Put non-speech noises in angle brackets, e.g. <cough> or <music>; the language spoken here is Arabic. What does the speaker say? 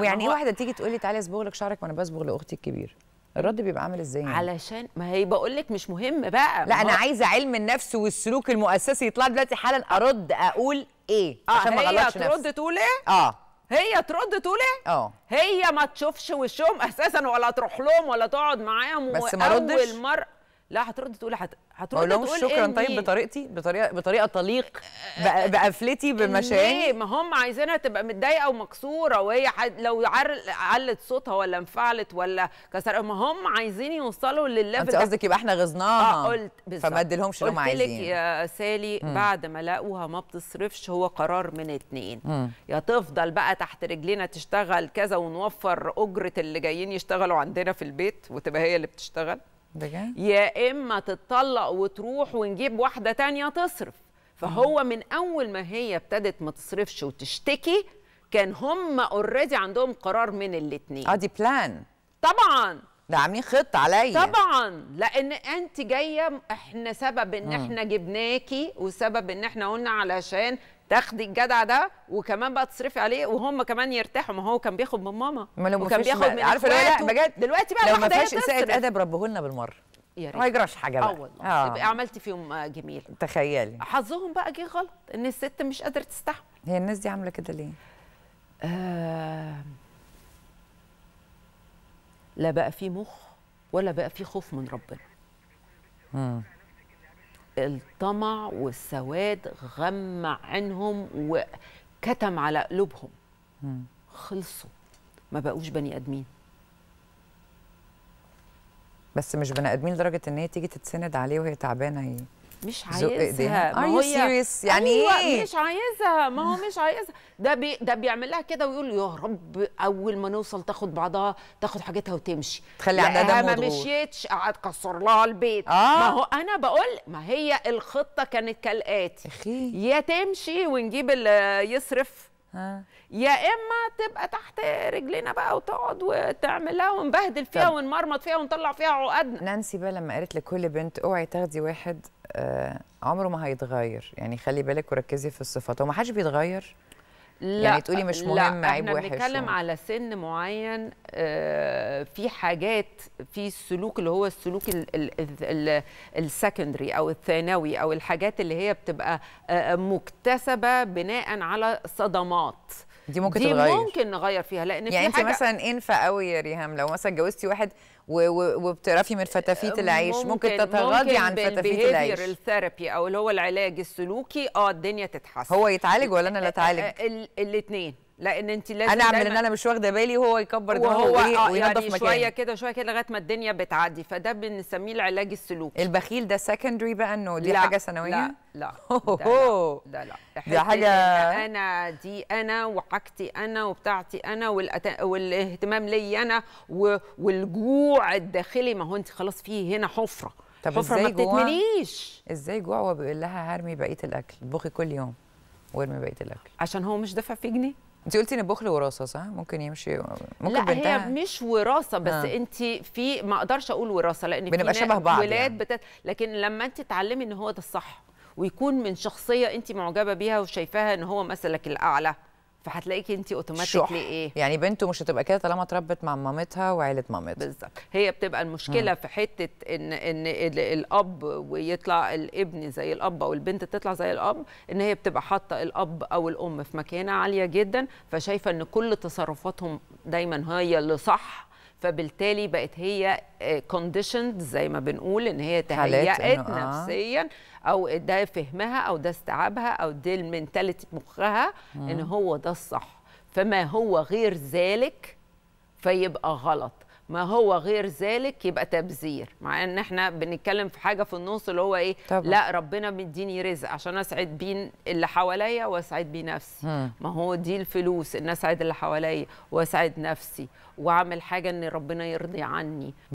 ويعني ايه واحده تيجي تقول لي تعالي اصبغ لك شعرك وانا بصبغ لاختي الكبير الرد بيبقى عامل ازاي يعني؟ علشان ما هي بقول لك مش مهم بقى لا انا عايزه علم النفس والسلوك المؤسسي يطلع دلوقتي حالا ارد اقول ايه آه عشان ما غلطش نفسي ترد تقول ايه اه هي ترد تقول ايه اه هي ما تشوفش وشهم اساسا ولا تروح لهم ولا تقعد معاهم بس ما ردش اول مره لا هترد تقول هت... هترد تقول شكرا إني... طيب بطريقتي بطريقه بطريقه تليق بق... بقفلتي بمشاعري ما هم عايزينها تبقى متضايقه ومكسوره وهي حد... لو عر... علت صوتها ولا انفعلت ولا كسر ما هم عايزين يوصلوا للليفل انت قصدك يبقى احنا غزناها اه قلت بالظبط فما اديلهمش اللي هم عايزين قلت لك يا سالي مم. بعد ما لقوها ما بتصرفش هو قرار من اتنين يا تفضل بقى تحت رجلينا تشتغل كذا ونوفر اجره اللي جايين يشتغلوا عندنا في البيت وتبقى هي اللي بتشتغل يا اما تتطلق وتروح ونجيب واحده تانية تصرف فهو من اول ما هي ابتدت ما تصرفش وتشتكي كان هم اوريدي عندهم قرار من الاثنين اه دي بلان طبعا ده عاملين خطه عليا طبعا لان انت جايه احنا سبب ان احنا جبناكي وسبب ان احنا قلنا علشان تاخدي الجدع ده وكمان بقى تصرفي عليه وهم كمان يرتاحوا ما هو كان بياخد من ماما ما لو وكان بياخد من عارفه لا بجد دلوقتي بقى لو ما فيهاش اساءه ادب ربهولنا بالمره يا ريت ما يجراش حاجه بقى اه والله آه. تبقي عملتي فيهم جميل تخيلي حظهم بقى جه غلط ان الست مش قادره تستحمل هي الناس دي عامله كده ليه؟ آه... لا بقى في مخ ولا بقى في خوف من ربنا امم الطمع والسواد غم عنهم وكتم على قلوبهم خلصوا ما بقوش بني ادمين بس مش بني ادمين لدرجه ان هي تيجي تتسند عليه وهي تعبانه مش إيه، عايزها ما هو سيريس يعني أيوة ايه مش عايزها ما هو مش عايزها ده بي ده بيعمل لها كده ويقول يا رب اول ما نوصل تاخد بعضها تاخد حاجتها وتمشي تخلي عندها ما مشيتش كسر لها البيت آه. ما هو انا بقول ما هي الخطه كانت كالاتي يا تمشي ونجيب اللي يصرف ها. آه. يا اما تبقى تحت رجلينا بقى وتقعد وتعملها ونبهدل فيها ونمرمط فيها ونطلع فيها عقدنا نانسي بقى لما قالت لكل بنت اوعي تاخدي واحد آه، عمره ما هيتغير يعني خلي بالك وركزي في الصفات هو ما حدش بيتغير لا يعني تقولي مش مهم عيب وحش احنا بنتكلم يعني. على سن معين آه، في حاجات في السلوك اللي هو السلوك السكندري او الثانوي او الحاجات اللي هي بتبقى آه، مكتسبه بناء على صدمات دي ممكن دي تتغير ممكن نغير فيها لان يعني في انت مثلا انفه قوي يا ريهام لو مثلا اتجوزتي واحد وبتعرفي من فتافيت العيش ممكن, ممكن تتغاضي عن فتافيت العيش الثيرابي او اللي هو العلاج السلوكي اه الدنيا تتحسن هو يتعالج ولا انا اللي اتعالج <laughs> الاثنين لان انت لازم انا اعمل ان انا مش واخده بالي وهو يكبر دماغه وهو آه يعني مكانه شويه كده شويه كده لغايه ما الدنيا بتعدي فده بنسميه العلاج السلوكي البخيل ده سكندري بقى انه دي لا حاجه ثانويه لا لا <laughs> ده لا ده, لا. ده حاجه انا دي انا وحاجتي انا وبتاعتي انا والأت... والاهتمام لي انا و... والجوع الداخلي ما هو انت خلاص في هنا حفره طب حفره ما بتتمليش ازاي جوع وبيقول لها هرمي بقيه الاكل بخي كل يوم وارمي بقيه الاكل عشان هو مش دافع فيه جنيه انت قلتي ان بخل وراثه صح ممكن يمشي ممكن لا بنتها. هي مش وراثه بس آه. انت في ما اقدرش اقول وراثه لان بنبقى شبه بعض ولاد يعني. بتت... لكن لما انت تتعلمي ان هو ده الصح ويكون من شخصيه انت معجبه بيها وشايفاها ان هو مثلك الاعلى فهتلاقيكي انت اوتوماتيكلي ايه يعني بنته مش هتبقى كده طالما اتربت مع مامتها وعيله مامتها بالظبط هي بتبقى المشكله مم. في حته ان ان الاب ويطلع الابن زي الاب او البنت تطلع زي الاب ان هي بتبقى حاطه الاب او الام في مكانه عاليه جدا فشايفه ان كل تصرفاتهم دايما هي اللي صح فبالتالي بقت هي كونديشند آه, زي ما بنقول ان هي تهيأت نفسيا آه. او ده فهمها او ده استيعابها او ده المنتاليتي مخها ان هو ده الصح فما هو غير ذلك فيبقى غلط ما هو غير ذلك يبقى تبذير مع ان احنا بنتكلم في حاجه في النص اللي هو ايه طبعا. لا ربنا مديني رزق عشان اسعد بيه اللي حواليا واسعد بيه نفسي ما هو دي الفلوس ان اسعد اللي حواليا واسعد نفسي واعمل حاجه ان ربنا يرضي عني